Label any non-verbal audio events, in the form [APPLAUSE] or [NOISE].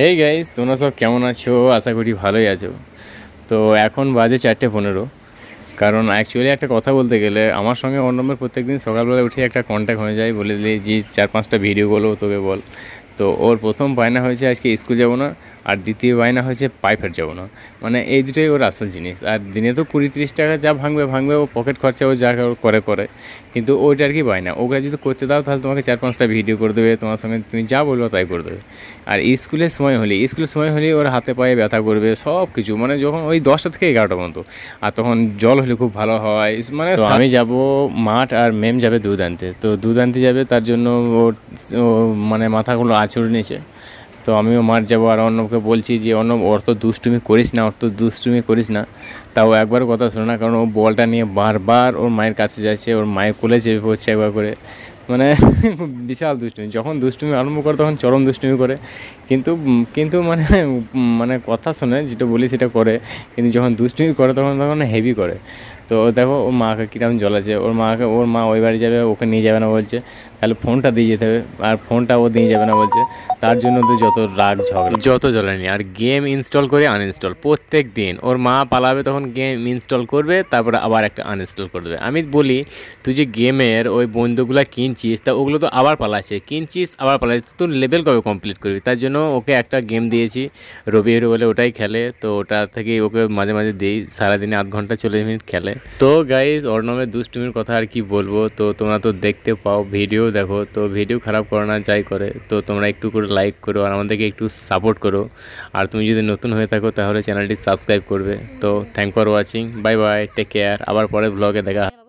hey guys তোমরা সব কেমন আছো আশা করি ভালোই আছো তো এখন বাজে চারটে পনেরো কারণ অ্যাকচুয়ালি একটা কথা বলতে গেলে আমার সঙ্গে নম্বর প্রত্যেক দিন সকালবেলা উঠে একটা কন্ট্যাক্ট হয়ে যায় বলে দিই যে চার পাঁচটা ভিডিও বলো তোকে বল তো ওর প্রথম বায়না হয়েছে আজকে স্কুল যাবো না আর দ্বিতীয় বায়না হয়েছে পাইপের যৌন মানে এই দুটোই ওর আসল জিনিস আর দিনে তো কুড়ি তিরিশ টাকা যা ভাঙবে ভাঙবে ও পকেট খরচা ও যা করে করে কিন্তু ওইটা আর কি বায়না ওগুলো যদি করতে দাও তাহলে তোমাকে চার পাঁচটা ভিডিও করে দেবে তোমার সঙ্গে তুমি যা বলবো তাই করে দেবে আর স্কুলের সময় হলে স্কুলের সময় হলে ওর হাতে পায়ে ব্যথা করবে সব কিছু মানে যখন ওই দশটা থেকে এগারোটা পর্যন্ত আর তখন জল হলে খুব ভালো হয় মানে আমি যাব মাঠ আর মেম যাবে দুধ আনতে তো দুধ আনতে যাবে তার জন্য ওর মানে মাথাগুলো আঁচড় নিয়েছে তো আমিও মার যাব আর অর্ণবকে বলছি যে অর্ণব ওর তো দুষ্টুমি করিস না ওর তো দুষ্টুমি করিস না তাও একবার কথা শোনো না কারণ ও বলটা নিয়ে বারবার ওর মায়ের কাছে যাচ্ছে ওর মায়ের কোলে চেপে পড়ছে একবার করে মানে [LAUGHS] বিশাল দুষ্টুমি যখন দুষ্টুমি আরম্ভ করে তখন চরম দুষ্টুমি করে কিন্তু কিন্তু মানে মানে কথা শোনে যেটা বলি সেটা করে কিন্তু যখন দুষ্টুমি করে তখন তখন হেভি করে তো দেখো ওর মাকে কীরকম জ্বলাছে ওর মাকে ওর মা ওই বাড়ি যাবে ওকে নিয়ে যাবে না বলছে তাহলে ফোনটা দিয়ে যেতে হবে আর ফোনটা ও দিয়ে যাবে না বলছে তার জন্য তো যত রাগ ঝগড়া যত জ্বলেনি আর গেম ইনস্টল করে আনইনস্টল প্রত্যেক দিন ওর মা পালাবে তখন গেম ইনস্টল করবে তারপরে আবার একটা আনইনস্টল করে দেবে আমি বলি তুই যে গেমের ওই বন্ধুগুলো কিনছিস তা ওগুলো তো আবার পালাচ্ছে কিনছিস আবার পালাচ্ছে তুই লেভেল কবে কমপ্লিট করবি তার জন্য ওকে একটা গেম দিয়েছি রবি হিরো বলে ওটাই খেলে তো ওটা থেকে ওকে মাঝে মাঝে দিই সারাদিনে আধ ঘন্টা চল্লিশ মিনিট খেলে তো গাইজ অর্ণবের দুষ্টুমির কথা আর কি বলবো তো তোমরা তো দেখতে পাও ভিডিও দেখো তো ভিডিও খারাপ করো না যাই করে তো তোমরা একটু করে লাইক করো আর আমাদেরকে একটু সাপোর্ট করো আর তুমি যদি নতুন হয়ে থাকো তাহলে চ্যানেলটি সাবস্ক্রাইব করবে তো thank for watching bye bye take care আবার পরে ব্লগে দেখা